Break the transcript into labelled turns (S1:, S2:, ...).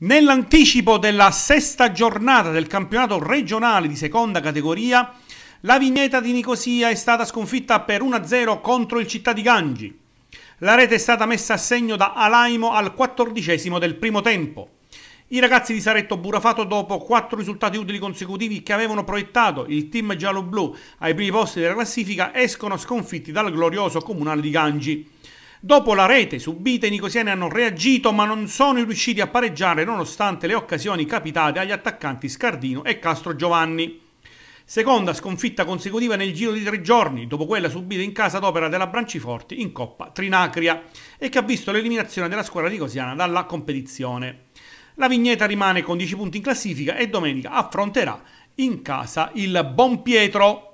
S1: Nell'anticipo della sesta giornata del campionato regionale di seconda categoria, la Vigneta di Nicosia è stata sconfitta per 1-0 contro il Città di Gangi. La rete è stata messa a segno da Alaimo al quattordicesimo del primo tempo. I ragazzi di Saretto Burafato dopo quattro risultati utili consecutivi che avevano proiettato il team giallo-blu ai primi posti della classifica escono sconfitti dal glorioso comunale di Gangi. Dopo la rete subita i nicosiani hanno reagito ma non sono riusciti a pareggiare nonostante le occasioni capitate agli attaccanti Scardino e Castro Giovanni. Seconda sconfitta consecutiva nel giro di tre giorni, dopo quella subita in casa d'opera della Branciforti in Coppa Trinacria e che ha visto l'eliminazione della squadra nicosiana dalla competizione. La Vigneta rimane con 10 punti in classifica e domenica affronterà in casa il Bonpietro.